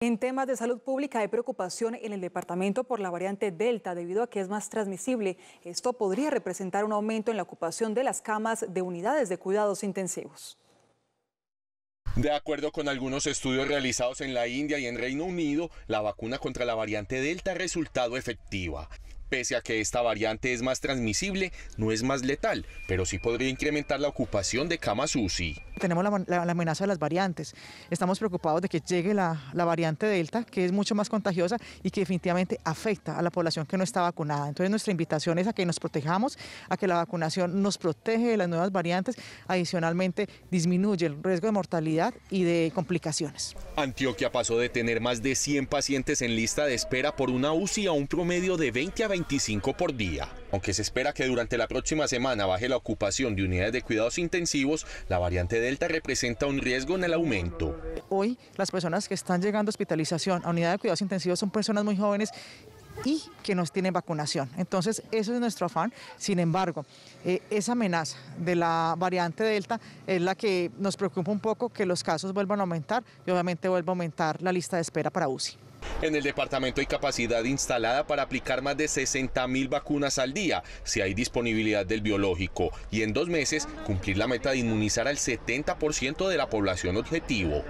En temas de salud pública hay preocupación en el departamento por la variante Delta debido a que es más transmisible. Esto podría representar un aumento en la ocupación de las camas de unidades de cuidados intensivos. De acuerdo con algunos estudios realizados en la India y en Reino Unido, la vacuna contra la variante Delta ha resultado efectiva pese a que esta variante es más transmisible, no es más letal, pero sí podría incrementar la ocupación de camas UCI. Tenemos la, amenaza de las variantes. Estamos preocupados de que llegue la, la, variante Delta, que es mucho más contagiosa y que definitivamente afecta a la población que no está vacunada. Entonces nuestra invitación es a que nos protejamos, a que la vacunación nos protege de las nuevas variantes, adicionalmente disminuye el riesgo de mortalidad y de complicaciones. Antioquia pasó de tener más de 100 pacientes en lista de espera por una UCI a un promedio de 20 a 20 25 por día. Aunque se espera que durante la próxima semana baje la ocupación de unidades de cuidados intensivos, la variante Delta representa un riesgo en el aumento. Hoy las personas que están llegando a hospitalización a unidades de cuidados intensivos son personas muy jóvenes y que nos tienen vacunación. Entonces, eso es nuestro afán. Sin embargo, eh, esa amenaza de la variante Delta es la que nos preocupa un poco que los casos vuelvan a aumentar y obviamente vuelva a aumentar la lista de espera para UCI. En el departamento hay capacidad instalada para aplicar más de 60 mil vacunas al día, si hay disponibilidad del biológico, y en dos meses cumplir la meta de inmunizar al 70% de la población objetivo.